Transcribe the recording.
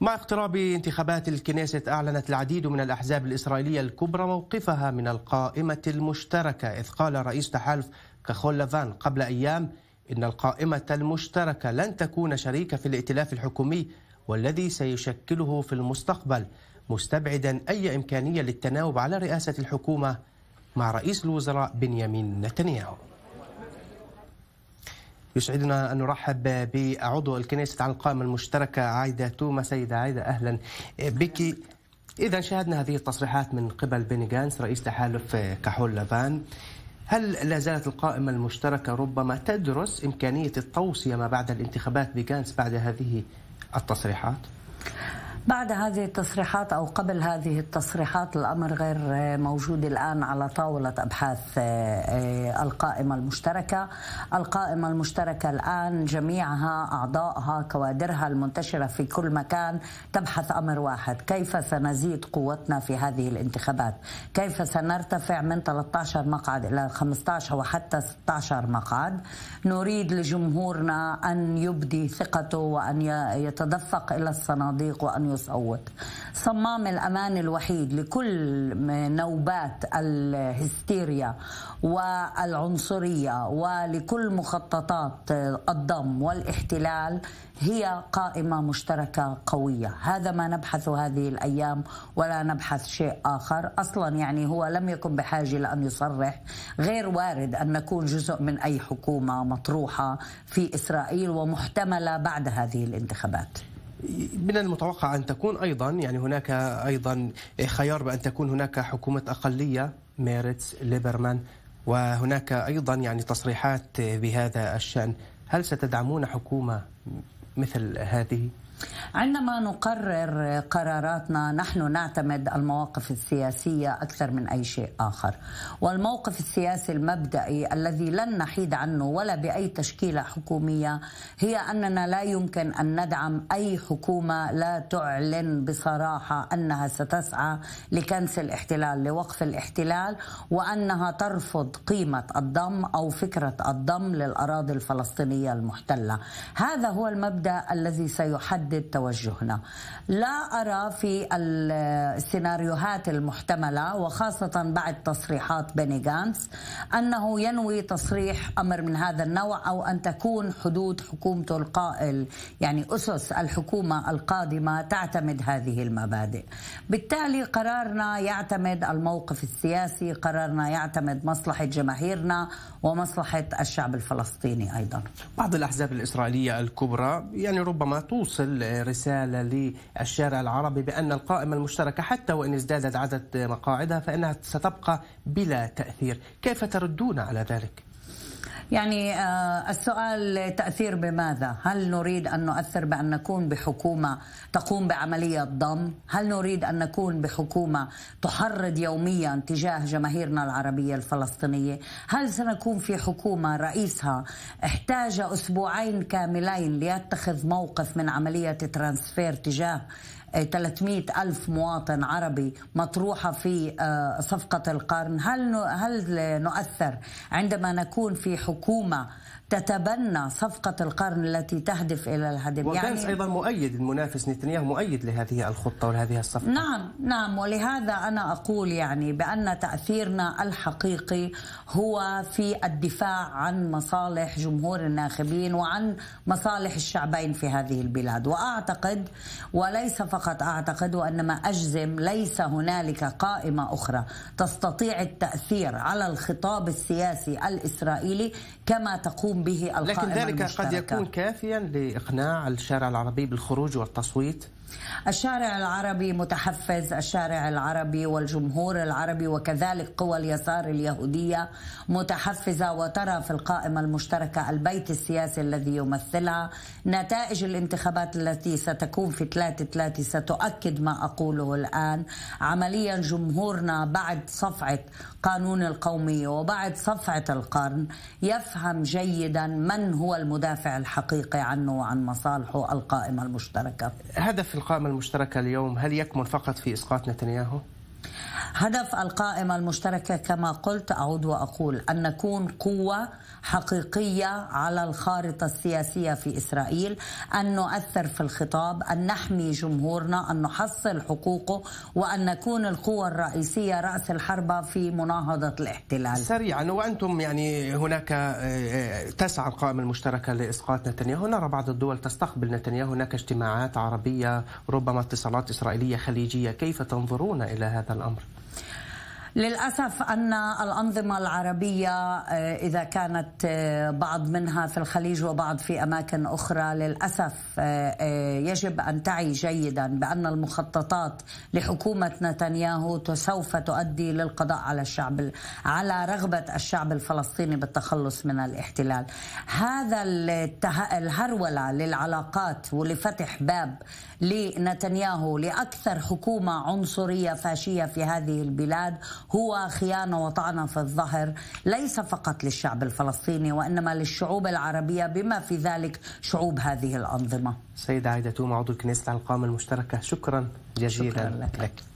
مع اقتراب انتخابات الكنيسة أعلنت العديد من الأحزاب الإسرائيلية الكبرى موقفها من القائمة المشتركة إذ قال رئيس تحالف كخول لافان قبل أيام إن القائمة المشتركة لن تكون شريكة في الائتلاف الحكومي والذي سيشكله في المستقبل مستبعدا أي إمكانية للتناوب على رئاسة الحكومة مع رئيس الوزراء بنيامين نتنياهو يسعدنا أن نرحب بعضو الكنيسة عن القائمة المشتركة عايدة توما سيدة عايدة أهلا بك إذا شاهدنا هذه التصريحات من قبل بيني جانس رئيس تحالف كحول لافان هل لا زالت القائمة المشتركة ربما تدرس إمكانية التوصية ما بعد الانتخابات بجانس بعد هذه التصريحات؟ بعد هذه التصريحات أو قبل هذه التصريحات الأمر غير موجود الآن على طاولة أبحاث آه، آه، القائمة المشتركة القائمة المشتركة الآن جميعها أعضائها كوادرها المنتشرة في كل مكان تبحث أمر واحد كيف سنزيد قوتنا في هذه الانتخابات كيف سنرتفع من 13 مقعد إلى 15 وحتى 16 مقعد نريد لجمهورنا أن يبدي ثقته وأن يتدفق إلى الصناديق وأن يصوت صمام الأمان الوحيد لكل نوبات الهستيريا والعنصرية ولكل مخططات الضم والاحتلال هي قائمة مشتركة قوية هذا ما نبحث هذه الأيام ولا نبحث شيء آخر أصلا يعني هو لم يكن بحاجة لأن يصرح غير وارد أن نكون جزء من أي حكومة مطروحة في إسرائيل ومحتملة بعد هذه الانتخابات من المتوقع ان تكون ايضا يعني هناك ايضا خيار بان تكون هناك حكومه اقليه ميرتس ليبرمان وهناك ايضا يعني تصريحات بهذا الشان هل ستدعمون حكومه مثل هذه عندما نقرر قراراتنا نحن نعتمد المواقف السياسيه اكثر من اي شيء اخر والموقف السياسي المبدئي الذي لن نحيد عنه ولا باي تشكيله حكوميه هي اننا لا يمكن ان ندعم اي حكومه لا تعلن بصراحه انها ستسعى لكنس الاحتلال لوقف الاحتلال وانها ترفض قيمه الضم او فكره الضم للاراضي الفلسطينيه المحتله هذا هو المبدا الذي سيحدد نحدد توجهنا لا أرى في السيناريوهات المحتملة وخاصة بعد تصريحات بني جانس أنه ينوي تصريح أمر من هذا النوع أو أن تكون حدود حكومته القائل يعني أسس الحكومة القادمة تعتمد هذه المبادئ بالتالي قرارنا يعتمد الموقف السياسي قرارنا يعتمد مصلحة جماهيرنا ومصلحة الشعب الفلسطيني أيضا بعض الأحزاب الإسرائيلية الكبرى يعني ربما توصل رسالة للشارع العربي بأن القائمة المشتركة حتى وإن ازدادت عدد مقاعدها فإنها ستبقى بلا تأثير كيف تردون على ذلك؟ يعني آه، السؤال تأثير بماذا؟ هل نريد أن نؤثر بأن نكون بحكومة تقوم بعملية ضم؟ هل نريد أن نكون بحكومة تحرض يوميا تجاه جماهيرنا العربية الفلسطينية؟ هل سنكون في حكومة رئيسها احتاج أسبوعين كاملين ليتخذ موقف من عملية ترانسفير تجاه 300 ألف مواطن عربي مطروحة في آه، صفقة القرن هل نؤثر عندما نكون في حكومة تتبنى صفقة القرن التي تهدف إلى الهدم وغانس يعني أيضا مؤيد المنافس نتنياهو مؤيد لهذه الخطة ولهذه الصفقة نعم نعم ولهذا أنا أقول يعني بأن تأثيرنا الحقيقي هو في الدفاع عن مصالح جمهور الناخبين وعن مصالح الشعبين في هذه البلاد وأعتقد وليس فقط أعتقد وإنما أجزم ليس هنالك قائمة أخرى تستطيع التأثير على الخطاب السياسي الإسرائيلي كما تقوم به القائمة لكن ذلك المشتركة. قد يكون كافيا لإقناع الشارع العربي بالخروج والتصويت الشارع العربي متحفز الشارع العربي والجمهور العربي وكذلك قوى اليسار اليهودية متحفزة وترى في القائمة المشتركة البيت السياسي الذي يمثلها نتائج الانتخابات التي ستكون في 3-3 ستؤكد ما أقوله الآن عمليا جمهورنا بعد صفعة قانون القومية وبعد صفعة القرن يفهم جيدا من هو المدافع الحقيقي عنه وعن مصالحه القائمة المشتركة هدف القائمة المشتركة اليوم هل يكمن فقط في إسقاط نتنياهو؟ هدف القائمة المشتركة كما قلت أعود وأقول أن نكون قوة حقيقية على الخارطة السياسية في إسرائيل أن نؤثر في الخطاب أن نحمي جمهورنا أن نحصل حقوقه وأن نكون القوة الرئيسية رأس الحربة في مناهضة الاحتلال سريعا وأنتم يعني هناك آه، آه، تسعى القائمة المشتركة لإسقاط نتنياهو نرى بعض الدول تستقبل نتنياهو هناك اجتماعات عربية ربما اتصالات إسرائيلية خليجية كيف تنظرون إلى هذا الأمر؟ للأسف أن الأنظمة العربية آه، إذا كانت آه، بعض منها في الخليج وبعض في أماكن أخرى للأسف آه، يجب أن تعي جيدا بأن المخططات لحكومة نتنياهو سوف تؤدي للقضاء على الشعب على رغبة الشعب الفلسطيني بالتخلص من الاحتلال هذا الهرولة للعلاقات ولفتح باب لنتنياهو لأكثر حكومة عنصرية فاشية في هذه البلاد هو خيانه وطعنه في الظهر ليس فقط للشعب الفلسطيني وانما للشعوب العربيه بما في ذلك شعوب هذه الانظمه. سيده عايده توم عضو على القامه المشتركه شكرا جزيلا شكرا لك. لك.